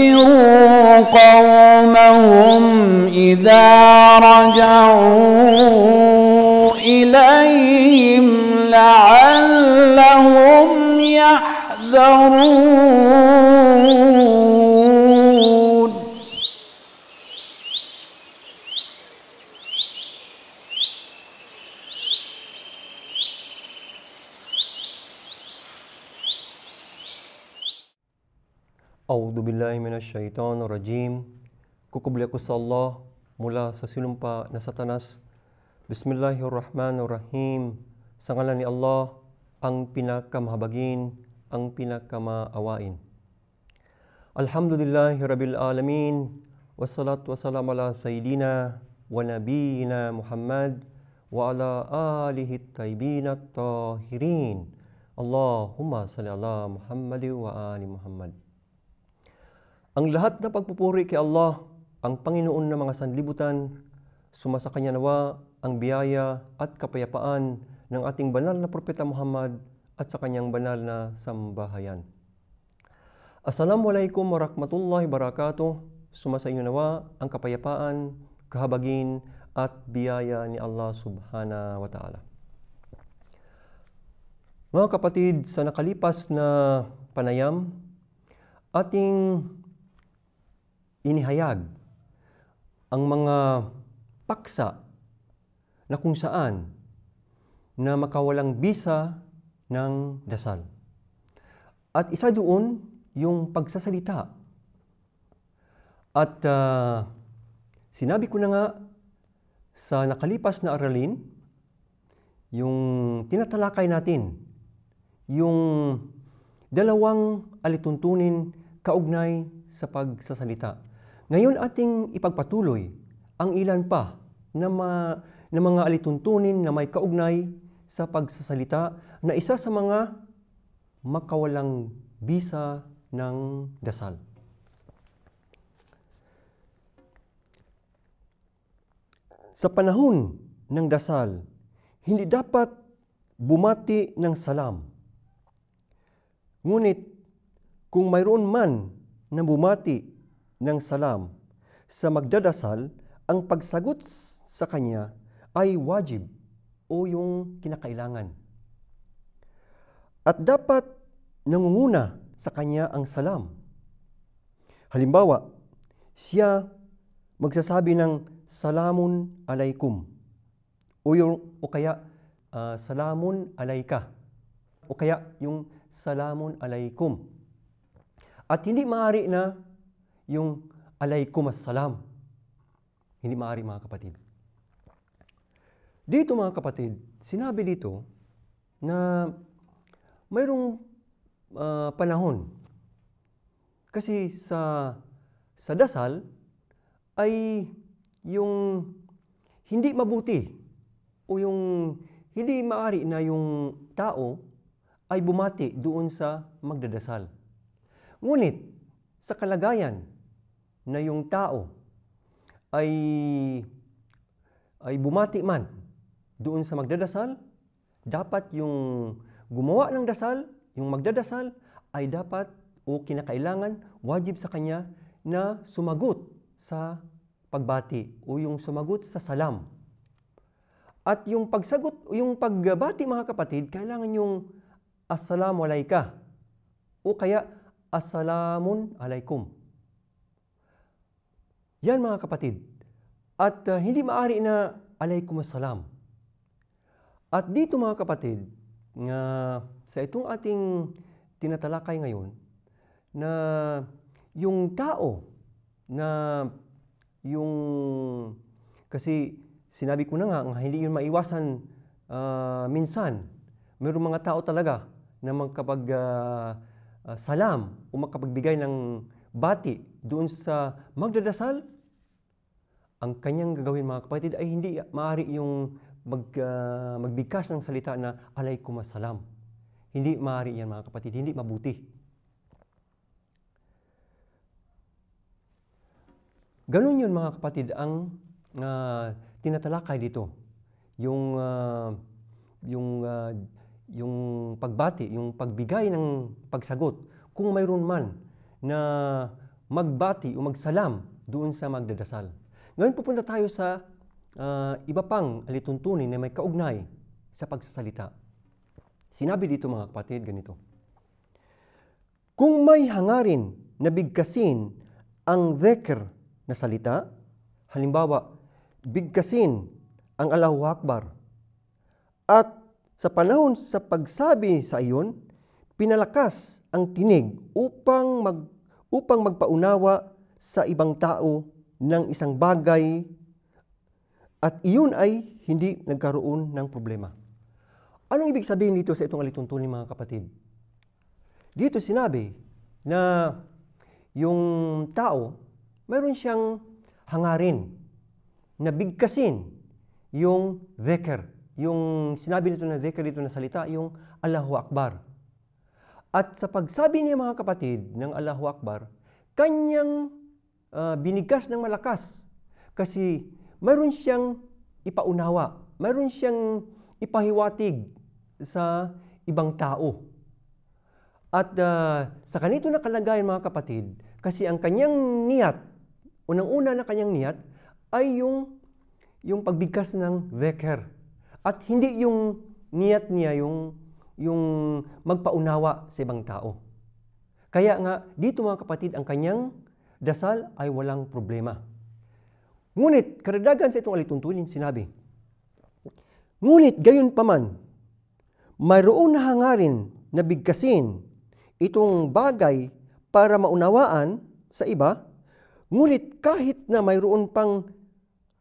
وأنذروا قومهم إذا رجعوا إليهم لعلهم يحذرون minasyaiton rajim. Kukubli ako sa Allah mula sa sinumpa na satanas. Bismillahirrahmanirrahim. Sa ngalan ni Allah, ang pinakamahabagin, ang pinakamaawain. Alhamdulillahi Rabbil Alamin. Wassalatu wassalamu ala Sayyidina wa Nabiyina Muhammad wa ala alihi tayyibin at tahirin. Allahumma salli ala Muhammad wa ali Muhammad. Ang lahat na pagpupuri kay Allah, ang Panginoon ng mga sanlibutan, sumasa kanya nawa ang biyaya at kapayapaan ng ating banal na propeta Muhammad at sa kanyang banal na sambahayan. Assalamualaikum warahmatullahi wabarakatuh. Sumasa inyo nawa ang kapayapaan, kahabagin at biyaya ni Allah subhanahu wa ta'ala. Mga kapatid, sa nakalipas na panayam, ating inihayag ang mga paksa na kung saan na makawalang bisa ng dasal. At isa doon yung pagsasalita. At uh, sinabi ko na nga sa nakalipas na aralin, yung tinatalakay natin, yung dalawang alituntunin kaugnay sa pagsasalita. Ngayon ating ipagpatuloy ang ilan pa na, ma, na mga alituntunin na may kaugnay sa pagsasalita na isa sa mga makawalang bisa ng dasal. Sa panahon ng dasal, hindi dapat bumati ng salam. Ngunit kung mayroon man na bumati ng salam sa magdadasal, ang pagsagot sa kanya ay wajib o yung kinakailangan. At dapat nangunguna sa kanya ang salam. Halimbawa, siya magsasabi ng salamun alaykum o, yung, o kaya uh, salamun alaika o kaya yung salamun alaykum. At hindi maaari na yung alaykum assalam. Hindi maari mga kapatid. Dito mga kapatid, sinabi dito na mayroong uh, panahon. Kasi sa sa dasal ay yung hindi mabuti o yung hindi maari na yung tao ay bumati doon sa magdadasal. Ngunit sa kalagayan na yung tao ay ay bumati man doon sa magdadasal, dapat yung gumawa ng dasal, yung magdadasal, ay dapat o kinakailangan, wajib sa kanya na sumagot sa pagbati o yung sumagot sa salam. At yung pagsagot yung pagbati mga kapatid, kailangan yung assalamu alayka o kaya assalamun alaikum. Yan mga kapatid. At uh, hindi maari na alaykum assalam. At dito mga kapatid, nga sa itong ating tinatalakay ngayon, na yung tao na yung kasi sinabi ko na nga, hindi yun maiwasan uh, minsan. Mayroong mga tao talaga na magkapag uh, salam o makapagbigay ng bati doon sa magdadasal, ang kanyang gagawin mga kapatid ay hindi maari yung mag, uh, magbigkas ng salita na alaikumasalam. Hindi maari yan mga kapatid, hindi mabuti. Ganun yun mga kapatid ang uh, tinatalakay dito. Yung, uh, yung, uh, yung pagbati, yung pagbigay ng pagsagot. Kung mayroon man na magbati o magsalam doon sa magdadasal. Ngayon pupunta tayo sa uh, iba pang alituntunin na may kaugnay sa pagsasalita. Sinabi dito mga kapatid ganito, Kung may hangarin na bigkasin ang dhikr na salita, halimbawa, bigkasin ang Allahu Akbar, at sa panahon sa pagsabi sa iyon, pinalakas ang tinig upang mag upang magpaunawa sa ibang tao ng isang bagay at iyon ay hindi nagkaroon ng problema. Anong ibig sabihin dito sa itong alituntunin mga kapatid? Dito sinabi na yung tao, mayroon siyang hangarin na bigkasin yung dhikr. Yung sinabi nito na dhikr dito na salita, yung Allahu Akbar. At sa pagsabi niya mga kapatid ng Allahu Akbar, kanyang uh, binigkas ng malakas kasi mayroon siyang ipaunawa, mayroon siyang ipahiwatig sa ibang tao. At uh, sa kanito na kalagayan mga kapatid, kasi ang kanyang niyat, unang-una na kanyang niyat, ay yung, yung pagbigkas ng veker. At hindi yung niyat niya yung yung magpaunawa sa ibang tao. Kaya nga, dito mga kapatid, ang kanyang dasal ay walang problema. Ngunit, karadagan sa itong alituntunin, sinabi, Ngunit, gayon paman, mayroon na hangarin na bigkasin itong bagay para maunawaan sa iba, ngunit kahit na mayroon pang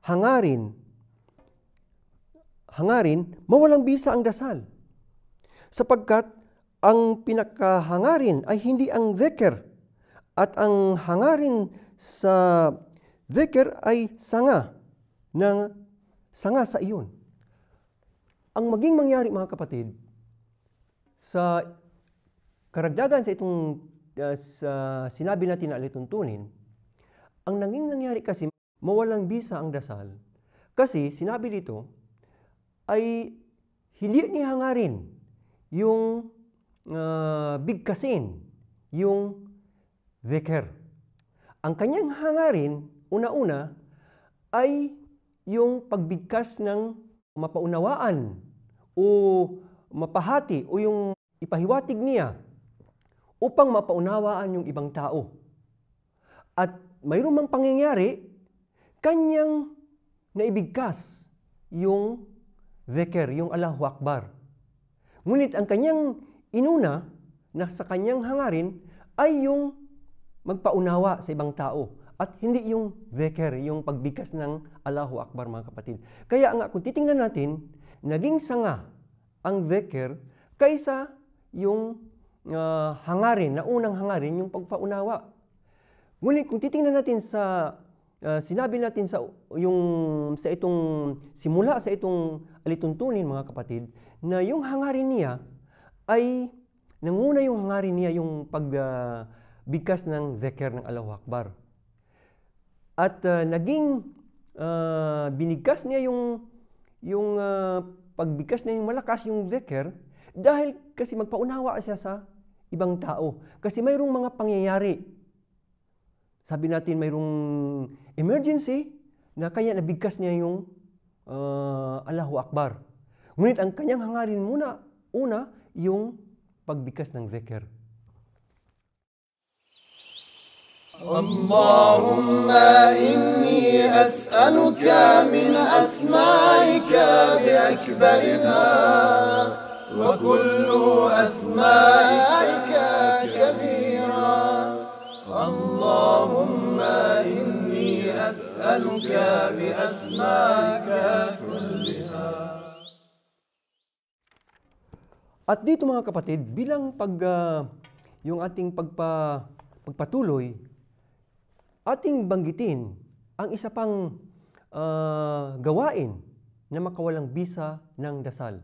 hangarin, hangarin, mawalang bisa ang dasal sapagkat ang pinakahangarin ay hindi ang zeker at ang hangarin sa zeker ay sanga ng sanga sa iyon. Ang maging mangyari mga kapatid sa karagdagan sa itong uh, sa sinabi natin na alituntunin, ang nanging nangyari kasi mawalang bisa ang dasal kasi sinabi dito ay hindi ni hangarin yung uh, bigkasin, yung dhikr. Ang kanyang hangarin, una-una, ay yung pagbigkas ng mapaunawaan o mapahati o yung ipahiwatig niya upang mapaunawaan yung ibang tao. At mayroon mang pangyayari, kanyang naibigkas yung dhikr, yung Allahu Akbar. Ngunit ang kanyang inuna na sa kanyang hangarin ay yung magpaunawa sa ibang tao at hindi yung veker, yung pagbigkas ng Allahu Akbar mga kapatid. Kaya nga kung titingnan natin, naging sanga ang veker kaysa yung uh, hangarin, na unang hangarin, yung pagpaunawa. Ngunit kung titingnan natin sa uh, sinabi natin sa yung sa itong simula sa itong alituntunin mga kapatid, na yung hangarin niya ay nanguna yung hangarin niya yung pagbigkas ah, uh, ng dhikr ng Allahu Akbar. At uh, naging uh, binigkas niya yung yung uh, pagbigkas niya yung malakas yung dhikr dahil kasi magpaunawa siya sa ibang tao. Kasi mayroong mga pangyayari. Sabi natin mayroong emergency na kaya nabigkas niya yung uh, Allahu Akbar. Ngunit ang kanyang hangarin muna, una, yung pagbikas ng dhikr. اللهم إني أسألك من أسمائك بأكبرها وكل أسمائك كبيرا اللهم إني أسألك بأسمائك At dito mga kapatid, bilang pag uh, yung ating pagpa, pagpatuloy, ating banggitin ang isa pang uh, gawain na makawalang bisa ng dasal.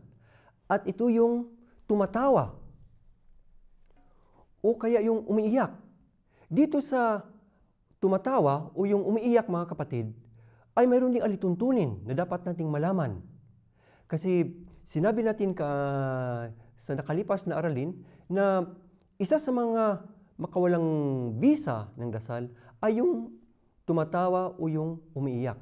At ito yung tumatawa o kaya yung umiiyak. Dito sa tumatawa o yung umiiyak mga kapatid, ay mayroon ding alituntunin na dapat nating malaman. Kasi sinabi natin ka sa nakalipas na aralin na isa sa mga makawalang bisa ng dasal ay yung tumatawa o yung umiiyak.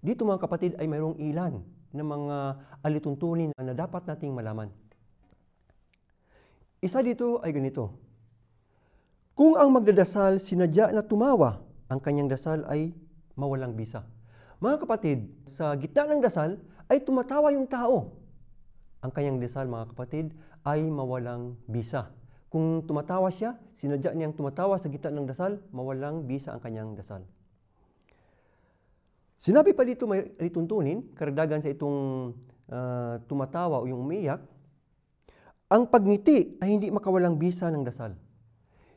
Dito mga kapatid ay mayroong ilan ng mga alituntunin na dapat nating malaman. Isa dito ay ganito. Kung ang magdadasal sinadya na tumawa, ang kanyang dasal ay mawalang bisa. Mga kapatid, sa gitna ng dasal ay tumatawa yung tao ang kanyang desal mga kapatid ay mawalang bisa. Kung tumatawa siya, sinadya niyang tumatawa sa gitna ng dasal, mawalang bisa ang kanyang dasal. Sinabi pa dito may rituntunin, karagdagan sa itong uh, tumatawa o yung umiyak, ang pagngiti ay hindi makawalang bisa ng dasal.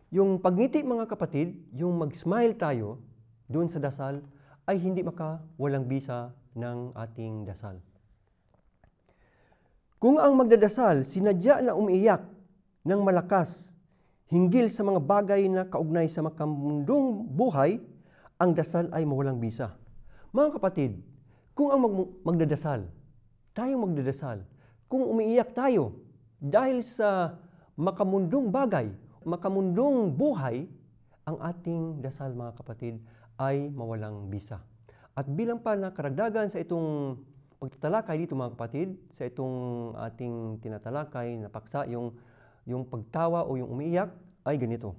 Yung pagngiti mga kapatid, yung mag-smile tayo doon sa dasal, ay hindi makawalang bisa ng ating dasal. Kung ang magdadasal sinadya na umiyak ng malakas hinggil sa mga bagay na kaugnay sa makamundong buhay, ang dasal ay mawalang bisa. Mga kapatid, kung ang mag- magdadasal, tayong magdadasal, kung umiiyak tayo dahil sa makamundong bagay, makamundong buhay, ang ating dasal mga kapatid ay mawalang bisa. At bilang pa na karagdagan sa itong pagtatalakay dito mga kapatid, sa itong ating tinatalakay na paksa, yung, yung pagtawa o yung umiiyak ay ganito.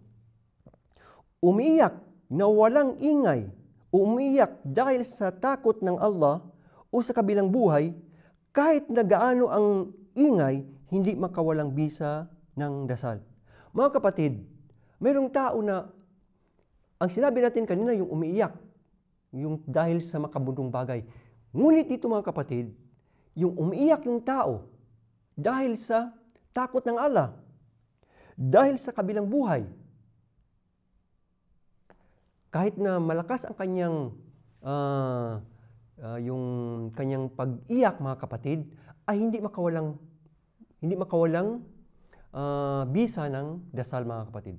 Umiiyak na walang ingay, umiiyak dahil sa takot ng Allah o sa kabilang buhay, kahit na gaano ang ingay, hindi makawalang bisa ng dasal. Mga kapatid, mayroong tao na ang sinabi natin kanina yung umiiyak, yung dahil sa makabundong bagay Ngunit dito mga kapatid, yung umiiyak yung tao dahil sa takot ng Allah, dahil sa kabilang buhay. Kahit na malakas ang kanyang uh, uh, yung kanyang pag-iyak mga kapatid ay hindi makawalang hindi makawalang uh, bisa ng dasal mga kapatid.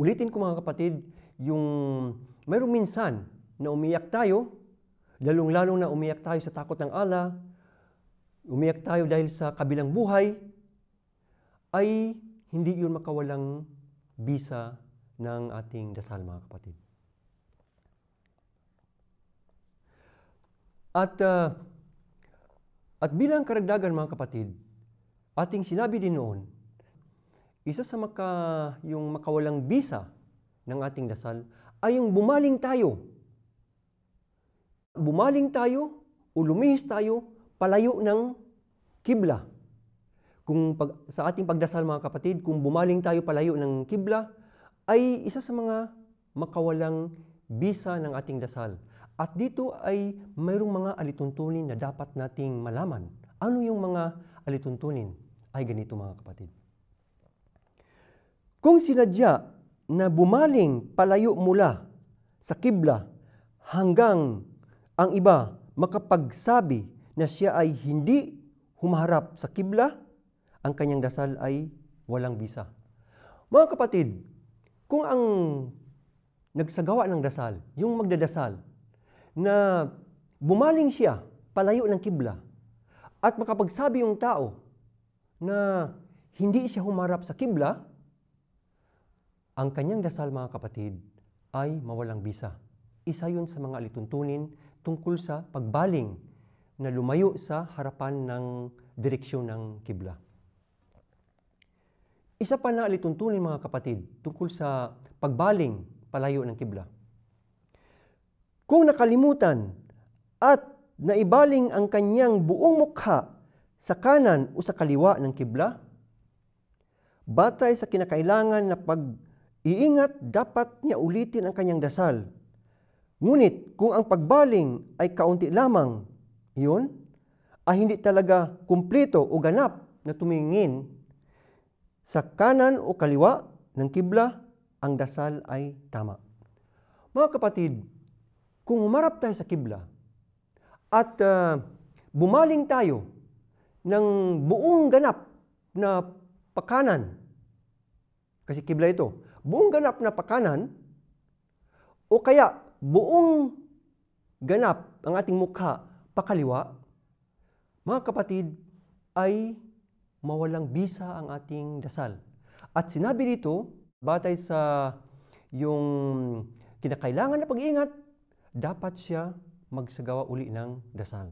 Ulitin ko mga kapatid, yung mayroong minsan na umiyak tayo Lalong-lalong na umiyak tayo sa takot ng ala, umiyak tayo dahil sa kabilang buhay, ay hindi yun makawalang bisa ng ating dasal, mga kapatid. At, uh, at bilang karagdagan, mga kapatid, ating sinabi din noon, isa sa maka, yung makawalang bisa ng ating dasal ay yung bumaling tayo bumaling tayo o lumihis tayo palayo ng kibla. Kung pag, sa ating pagdasal mga kapatid, kung bumaling tayo palayo ng kibla, ay isa sa mga makawalang bisa ng ating dasal. At dito ay mayroong mga alituntunin na dapat nating malaman. Ano yung mga alituntunin? Ay ganito mga kapatid. Kung sinadya na bumaling palayo mula sa kibla hanggang ang iba makapagsabi na siya ay hindi humaharap sa kibla, ang kanyang dasal ay walang bisa. Mga kapatid, kung ang nagsagawa ng dasal, yung magdadasal, na bumaling siya palayo ng kibla at makapagsabi yung tao na hindi siya humarap sa kibla, ang kanyang dasal mga kapatid ay mawalang bisa. Isa yun sa mga alituntunin tungkol sa pagbaling na lumayo sa harapan ng direksyon ng kibla. Isa pa na alituntunin mga kapatid tungkol sa pagbaling palayo ng kibla. Kung nakalimutan at naibaling ang kanyang buong mukha sa kanan o sa kaliwa ng kibla, batay sa kinakailangan na pag-iingat dapat niya ulitin ang kanyang dasal Ngunit kung ang pagbaling ay kaunti lamang, iyon ay hindi talaga kumpleto o ganap na tumingin sa kanan o kaliwa ng kibla, ang dasal ay tama. Mga kapatid, kung humarap tayo sa kibla at uh, bumaling tayo ng buong ganap na pakanan, kasi kibla ito, buong ganap na pakanan, o kaya buong ganap ang ating mukha pakaliwa, mga kapatid, ay mawalang bisa ang ating dasal. At sinabi dito, batay sa yung kinakailangan na pag-iingat, dapat siya magsagawa uli ng dasal.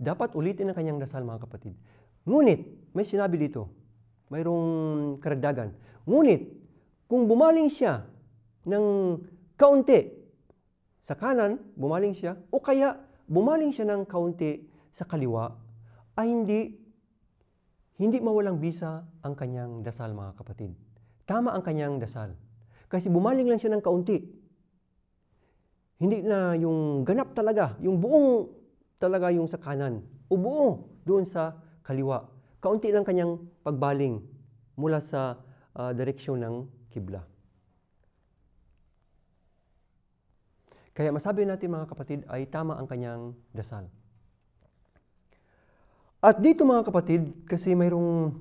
Dapat ulitin ang kanyang dasal mga kapatid. Ngunit, may sinabi dito, mayroong karagdagan. Ngunit, kung bumaling siya ng kaunti sa kanan, bumaling siya, o kaya bumaling siya ng kaunti sa kaliwa, ay hindi hindi mawalang bisa ang kanyang dasal, mga kapatid. Tama ang kanyang dasal. Kasi bumaling lang siya ng kaunti. Hindi na yung ganap talaga, yung buong talaga yung sa kanan. O buo doon sa kaliwa. Kaunti lang kanyang pagbaling mula sa uh, direksyon ng kibla. Kaya masabi natin mga kapatid ay tama ang kanyang dasal. At dito mga kapatid, kasi mayroong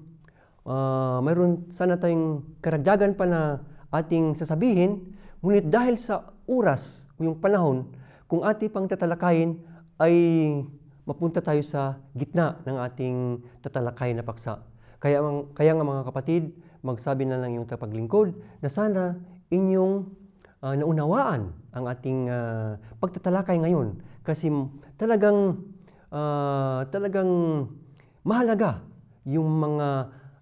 uh, mayroon sana tayong karagdagan pa na ating sasabihin, ngunit dahil sa oras o yung panahon, kung ating pang tatalakayin ay mapunta tayo sa gitna ng ating tatalakay na paksa. Kaya, kaya nga mga kapatid, magsabi na lang yung tapaglingkod na sana inyong uh, naunawaan ang ating uh, pagtatalakay ngayon kasi talagang uh, talagang mahalaga yung mga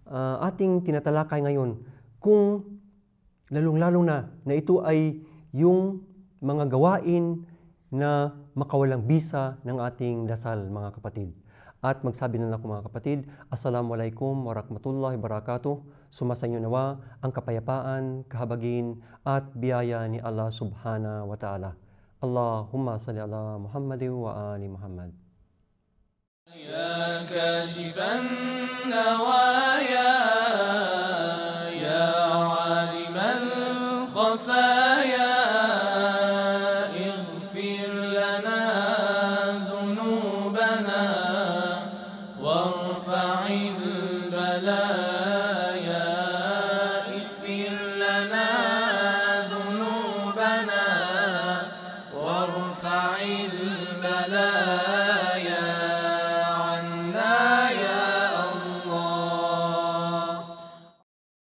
uh, ating tinatalakay ngayon kung lalong lalong na na ito ay yung mga gawain na makawalang bisa ng ating dasal mga kapatid. At magsabi na lang ako mga kapatid, Assalamualaikum warahmatullahi wabarakatuh sumasanyo nawa ang kapayapaan, kahabagin at biyaya ni Allah subhanahu wa ta'ala. Allahumma salli ala Muhammad wa ali Muhammad. Ya kashifan nawa